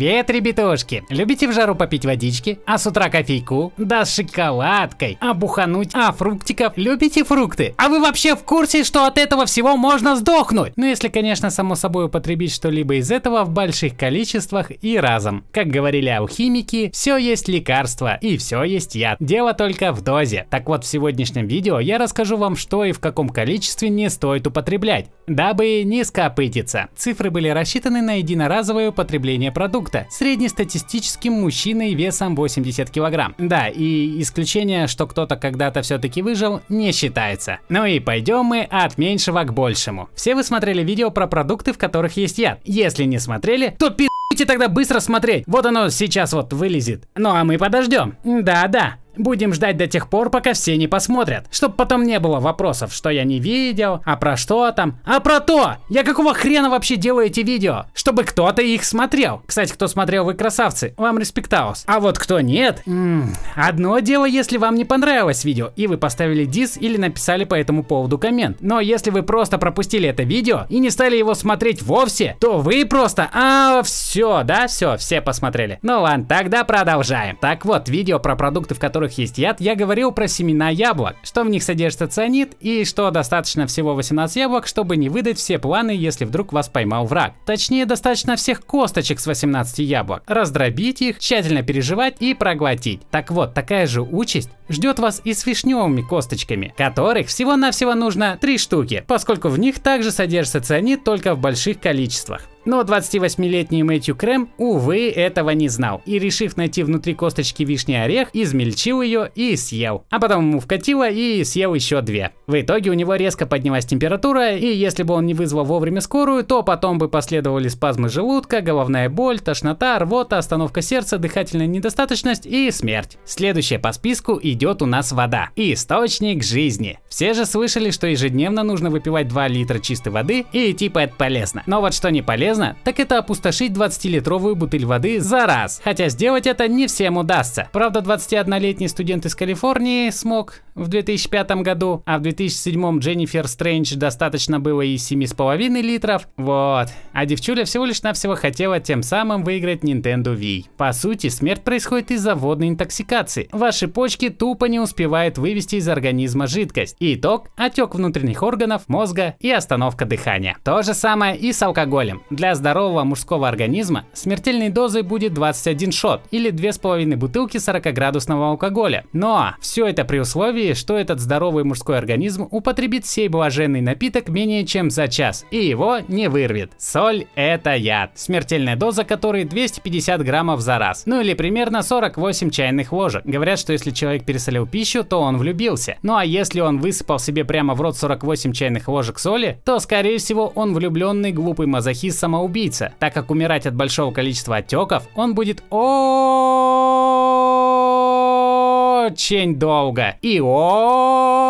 Привет, ребятушки! Любите в жару попить водички, а с утра кофейку, да с шоколадкой, а бухануть, а фруктиков? Любите фрукты? А вы вообще в курсе, что от этого всего можно сдохнуть? Ну если, конечно, само собой употребить что-либо из этого в больших количествах и разом. Как говорили алхимики, все есть лекарство и все есть яд. Дело только в дозе. Так вот, в сегодняшнем видео я расскажу вам, что и в каком количестве не стоит употреблять, дабы не скопытиться. Цифры были рассчитаны на единоразовое употребление продукта продукта среднестатистическим мужчиной весом 80 кг. Да, и исключение, что кто-то когда-то все-таки выжил, не считается. Ну и пойдем мы от меньшего к большему. Все вы смотрели видео про продукты, в которых есть яд. Если не смотрели, то пи***те тогда быстро смотреть. Вот оно сейчас вот вылезет. Ну а мы подождем. Да-да. Будем ждать до тех пор, пока все не посмотрят, чтоб потом не было вопросов, что я не видел, а про что там, а про то! Я какого хрена вообще делаю эти видео? Чтобы кто-то их смотрел. Кстати, кто смотрел, вы красавцы, вам респектаус. А вот кто нет, м -м, одно дело, если вам не понравилось видео, и вы поставили дис или написали по этому поводу коммент. Но если вы просто пропустили это видео и не стали его смотреть вовсе, то вы просто, а, все, да, все, все посмотрели. Ну ладно, тогда продолжаем. Так вот, видео про продукты, в которых которых есть яд, я говорил про семена яблок, что в них содержится цианид и что достаточно всего 18 яблок, чтобы не выдать все планы, если вдруг вас поймал враг. Точнее, достаточно всех косточек с 18 яблок, раздробить их, тщательно переживать и проглотить. Так вот, такая же участь ждет вас и с вишневыми косточками, которых всего-навсего нужно 3 штуки, поскольку в них также содержится цианид только в больших количествах. Но 28-летний Мэтью Крэм, увы, этого не знал и, решив найти внутри косточки вишни орех, измельчил ее и съел. А потом ему вкатило и съел еще две. В итоге у него резко поднялась температура, и если бы он не вызвал вовремя скорую, то потом бы последовали спазмы желудка, головная боль, тошнота, рвота, остановка сердца, дыхательная недостаточность и смерть. Следующая по списку идет у нас вода. Источник жизни. Все же слышали, что ежедневно нужно выпивать 2 литра чистой воды и типа это полезно. Но вот что не полезно, полезно, так это опустошить 20-литровую бутыль воды за раз. Хотя сделать это не всем удастся. Правда, 21-летний студент из Калифорнии смог в 2005 году, а в 2007 Дженнифер Стрэндж достаточно было и 7,5 литров. Вот. А девчуля всего лишь навсего хотела тем самым выиграть Nintendo Wii. По сути, смерть происходит из-за водной интоксикации. Ваши почки тупо не успевают вывести из организма жидкость. Итог – отек внутренних органов, мозга и остановка дыхания. То же самое и с алкоголем. Для здорового мужского организма смертельной дозой будет 21 шот или 2,5 бутылки 40-градусного алкоголя. Но все это при условии, что этот здоровый мужской организм употребит сей блаженный напиток менее чем за час и его не вырвет. Соль – это яд, смертельная доза которой 250 граммов за раз, ну или примерно 48 чайных ложек. Говорят, что если человек пересолил пищу, то он влюбился. Ну а если он высыпал себе прямо в рот 48 чайных ложек соли, то скорее всего он влюбленный глупый мазохист самоубийца, так как умирать от большого количества отеков он будет очень долго и о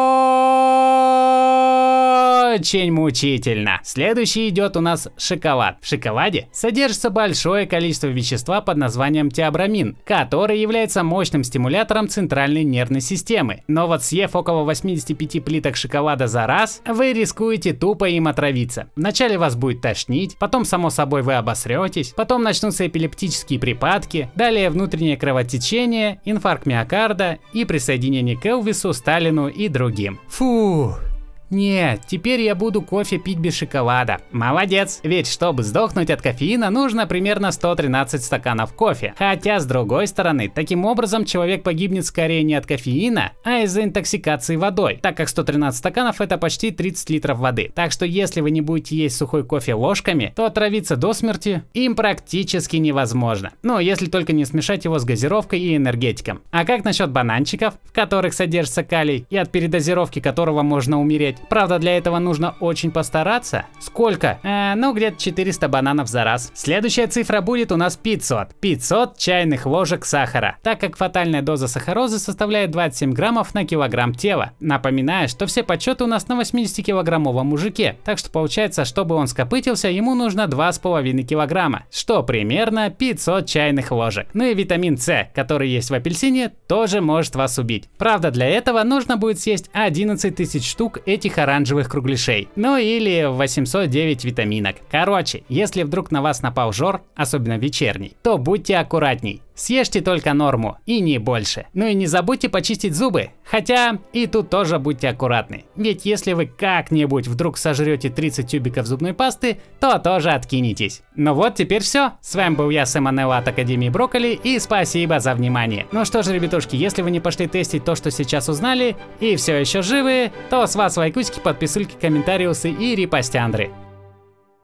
очень мучительно. Следующий идет у нас шоколад. В шоколаде содержится большое количество вещества под названием теобрамин, который является мощным стимулятором центральной нервной системы. Но вот съев около 85 плиток шоколада за раз, вы рискуете тупо им отравиться. Вначале вас будет тошнить, потом само собой вы обосретесь, потом начнутся эпилептические припадки, далее внутреннее кровотечение, инфаркт миокарда и присоединение к Элвису, Сталину и другим. Фух. Нет, теперь я буду кофе пить без шоколада. Молодец, ведь чтобы сдохнуть от кофеина, нужно примерно 113 стаканов кофе. Хотя, с другой стороны, таким образом человек погибнет скорее не от кофеина, а из-за интоксикации водой, так как 113 стаканов это почти 30 литров воды. Так что если вы не будете есть сухой кофе ложками, то отравиться до смерти им практически невозможно. Ну, если только не смешать его с газировкой и энергетиком. А как насчет бананчиков, в которых содержится калий и от передозировки которого можно умереть? Правда, для этого нужно очень постараться. Сколько? Э, ну, где-то 400 бананов за раз. Следующая цифра будет у нас 500. 500 чайных ложек сахара, так как фатальная доза сахарозы составляет 27 граммов на килограмм тела. Напоминаю, что все подсчеты у нас на 80-килограммовом мужике, так что получается, чтобы он скопытился, ему нужно 2,5 килограмма, что примерно 500 чайных ложек. Ну и витамин С, который есть в апельсине, тоже может вас убить. Правда, для этого нужно будет съесть 11 тысяч штук этих этих оранжевых кругляшей. Ну или 809 витаминок. Короче, если вдруг на вас напал жор, особенно вечерний, то будьте аккуратней. Съешьте только норму, и не больше. Ну и не забудьте почистить зубы, хотя и тут тоже будьте аккуратны. Ведь если вы как-нибудь вдруг сожрете 30 тюбиков зубной пасты, то тоже откинетесь. Ну вот теперь все. С вами был я, Сэм Анелла от Академии Брокколи, и спасибо за внимание. Ну что же, ребятушки, если вы не пошли тестить то, что сейчас узнали, и все еще живы, то с вас лайкусики, подписульки, комментариусы и репостяндры.